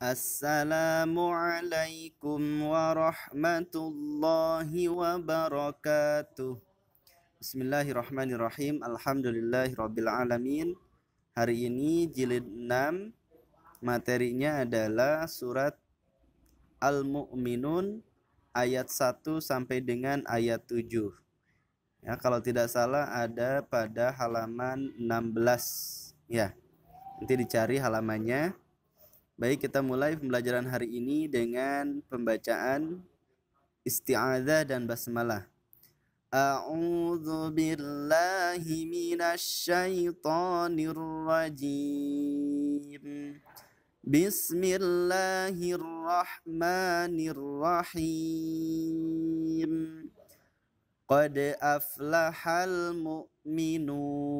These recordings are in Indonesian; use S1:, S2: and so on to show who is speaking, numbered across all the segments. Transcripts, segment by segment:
S1: Assalamualaikum warahmatullahi wabarakatuh. Bismillahirrahmanirrahim. Alhamdulillahirrabbilalamin Hari ini jilid 6 materinya adalah surat Al-Mu'minun ayat 1 sampai dengan ayat 7. Ya, kalau tidak salah ada pada halaman 16 ya. Nanti dicari halamannya. Baik, kita mulai pembelajaran hari ini dengan pembacaan isti'adzah dan basmalah. A'udzu billahi minasy rajim. Bismillahirrahmanirrahim. Qad aflahal mu'minun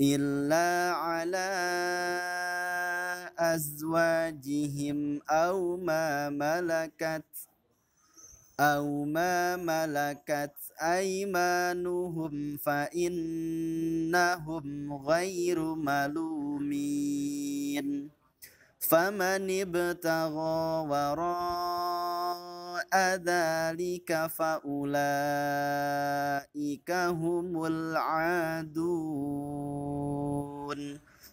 S1: إلا على أزواجهم أو ما ملكت أو ما ملكت أيمانهم فإنهم غير ملومين فمن ابتغى وراء ذلك فأولئك هم العادون